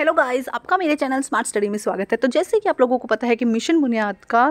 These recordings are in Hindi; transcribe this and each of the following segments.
हेलो गाइस आपका मेरे चैनल स्मार्ट स्टडी में स्वागत है तो जैसे कि आप लोगों को पता है कि मिशन बुनियाद का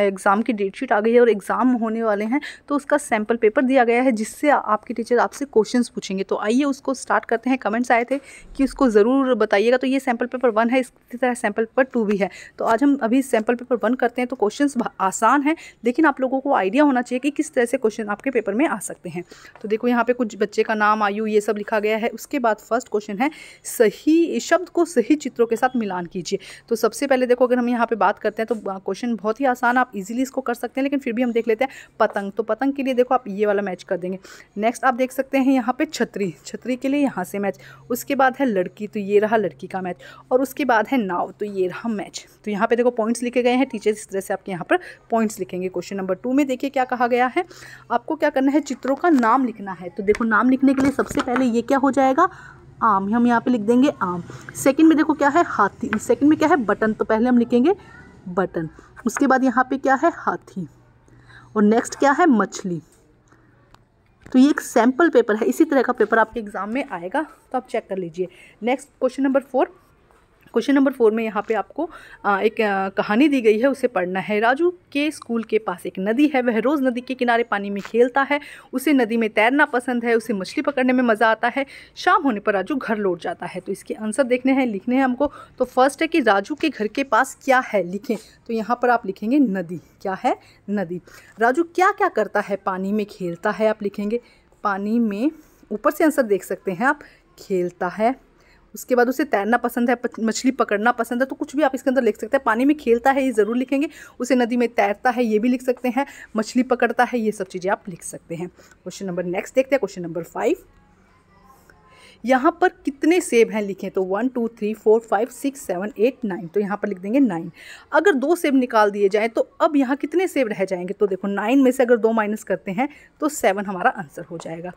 एग्ज़ाम की डेटशीट आ गई है और एग्ज़ाम होने वाले हैं तो उसका सैम्पल पेपर दिया गया है जिससे आपके टीचर आपसे क्वेश्चंस पूछेंगे तो आइए उसको स्टार्ट करते हैं कमेंट्स आए थे कि उसको ज़रूर बताइएगा तो ये सैम्पल पेपर वन है इसी तरह सैम्पल पेपर टू भी है तो आज हम अभी सैम्पल पेपर वन करते हैं तो क्वेश्चन आसान है लेकिन आप लोगों को आइडिया होना चाहिए कि किस तरह से क्वेश्चन आपके पेपर में आ सकते हैं तो देखो यहाँ पर कुछ बच्चे का नाम आयु ये सब लिखा गया है उसके बाद फर्स्ट क्वेश्चन है सही शब्द को सही चित्रों के साथ मिलान कीजिए तो सबसे पहले देखो अगर हम यहाँ पे बात करते हैं तो क्वेश्चन बहुत ही आसान आप इजीली इसको कर सकते हैं लेकिन फिर भी हम देख लेते हैं पतंग तो पतंग के लिए देखो आप ये वाला मैच कर देंगे नेक्स्ट आप देख सकते हैं यहाँ पे छतरी छतरी के लिए यहाँ से मैच उसके बाद है लड़की तो ये रहा लड़की का मैच और उसके बाद है नाव तो ये रहा मैच तो यहाँ पे देखो पॉइंट्स लिखे गए हैं टीचर्स इस तरह से आपके यहाँ पर पॉइंट्स लिखेंगे क्वेश्चन नंबर टू में देखिए क्या कहा गया है आपको क्या करना है चित्रों का नाम लिखना है तो देखो नाम लिखने के लिए सबसे पहले ये क्या हो जाएगा आम हम यहाँ पे लिख देंगे आम सेकंड में देखो क्या है हाथी सेकंड में क्या है बटन तो पहले हम लिखेंगे बटन उसके बाद यहाँ पे क्या है हाथी और नेक्स्ट क्या है मछली तो ये एक सैम्पल पेपर है इसी तरह का पेपर आपके एग्ज़ाम में आएगा तो आप चेक कर लीजिए next question number four question number four में यहाँ पे आपको एक कहानी दी गई है उसे पढ़ना है राजू के स्कूल के पास एक नदी है वह रोज़ नदी के किनारे पानी में खेलता है उसे नदी में तैरना पसंद है उसे मछली पकड़ने में मज़ा आता है शाम होने पर राजू घर लौट जाता है तो इसके आंसर देखने हैं लिखने हैं हमको तो फर्स्ट है कि राजू के घर के पास क्या है लिखें तो यहाँ पर आप लिखेंगे नदी क्या है नदी राजू क्या क्या करता है पानी में खेलता है आप लिखेंगे पानी में ऊपर से आंसर देख सकते हैं आप खेलता है उसके बाद उसे तैरना पसंद है मछली पकड़ना पसंद है तो कुछ भी आप इसके अंदर लिख सकते हैं पानी में खेलता है ये ज़रूर लिखेंगे उसे नदी में तैरता है ये भी लिख सकते हैं मछली पकड़ता है ये सब चीज़ें आप लिख सकते हैं क्वेश्चन नंबर नेक्स्ट देखते हैं क्वेश्चन नंबर फाइव यहाँ पर कितने सेब हैं लिखें तो one two three four five six seven eight nine तो यहाँ पर लिख देंगे नाइन अगर दो सेब निकाल दिए जाएँ तो अब यहाँ कितने सेब रह जाएंगे तो देखो नाइन में से अगर दो माइनस करते हैं तो सेवन हमारा आंसर हो जाएगा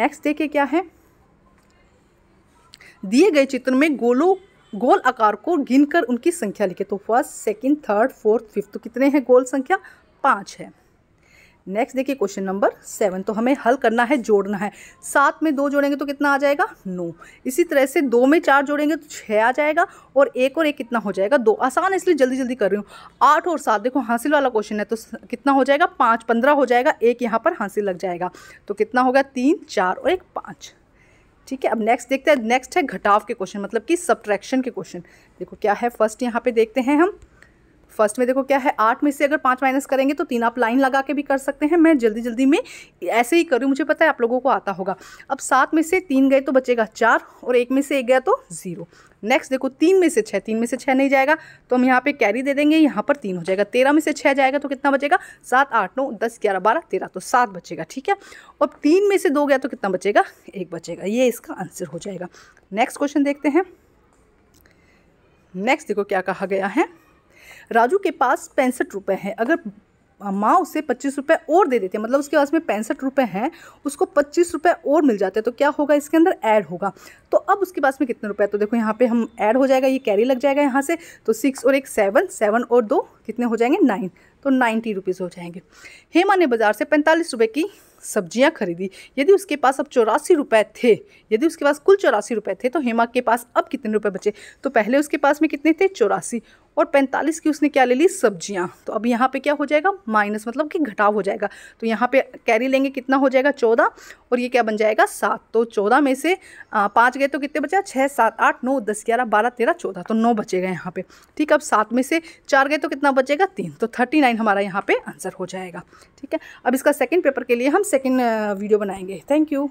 नेक्स्ट देखिए क्या है दिए गए चित्र में गोलो गोल आकार को गिनकर उनकी संख्या लिखे तो first second third fourth fifth तो कितने हैं गोल संख्या पाँच है नेक्स्ट देखिए क्वेश्चन नंबर सेवन तो हमें हल करना है जोड़ना है सात में दो जोड़ेंगे तो कितना आ जाएगा नौ इसी तरह से दो में चार जोड़ेंगे तो छः आ जाएगा और एक और एक कितना हो जाएगा दो आसान इसलिए जल्दी जल्दी कर रही हूँ आठ और सात देखो हासिल वाला क्वेश्चन है तो कितना हो जाएगा पाँच पंद्रह हो जाएगा एक यहाँ पर हासिल लग जाएगा तो कितना होगा तीन चार और एक पाँच ठीक है अब नेक्स्ट देखते हैं नेक्स्ट है घटाव के क्वेश्चन मतलब कि सब्ट्रैक्शन के क्वेश्चन देखो क्या है फर्स्ट यहाँ पे देखते हैं हम फर्स्ट में देखो क्या है आठ में से अगर पाँच माइनस करेंगे तो तीन आप लाइन लगा के भी कर सकते हैं मैं जल्दी जल्दी में ऐसे ही करूँ मुझे पता है आप लोगों को आता होगा अब सात में से तीन गए तो बचेगा चार और एक में से एक गया तो ज़ीरो नेक्स्ट देखो तीन में से छः तीन में से छः नहीं जाएगा तो हम यहाँ पे कैरी दे देंगे यहाँ पर तीन हो जाएगा तेरह में से छः जाएगा तो कितना बचेगा सात आठ नौ दस ग्यारह बारह तेरह तो सात बचेगा ठीक है और तीन में से दो गया तो कितना बचेगा एक बचेगा ये इसका आंसर हो जाएगा नेक्स्ट क्वेश्चन देखते हैं नेक्स्ट देखो क्या कहा गया है राजू के पास पैंसठ रुपये हैं अगर माँ उसे पच्चीस रुपये और दे देती है मतलब उसके पास में पैंसठ रुपये हैं उसको पच्चीस रुपये और मिल जाते हैं तो क्या होगा इसके अंदर ऐड होगा तो अब उसके पास में कितने रुपये तो देखो यहाँ पे हम ऐड हो जाएगा ये कैरी लग जाएगा यहाँ से तो सिक्स और एक सेवन सेवन और दो कितने हो जाएंगे नाइन तो नाइन्टी रुपीज़ हो जाएंगे हेमा ने बाज़ार से पैंतालीस रुपये की सब्जियां खरीदी यदि उसके पास अब चौरासी रुपए थे यदि उसके पास कुल चौरासी रुपए थे तो हेमा के पास अब कितने रुपए बचे तो पहले उसके पास में कितने थे चौरासी और 45 की उसने क्या ले ली सब्जियां तो अब यहाँ पे क्या हो जाएगा माइनस मतलब कि घटाव हो जाएगा तो यहाँ पे कैरी लेंगे कितना हो जाएगा चौदह और ये क्या बन जाएगा सात तो चौदह में से पाँच गए तो कितने बचा छः सात आठ नौ दस ग्यारह बारह तेरह चौदह तो नौ बचेगा यहाँ पे ठीक है अब सात में से चार गए तो कितना बचेगा तीन तो थर्टी नाइन हमारा यहाँ पर आंसर हो जाएगा ठीक है अब इसका सेकेंड पेपर के लिए हम सेकेंड वीडियो बनाएंगे थैंक यू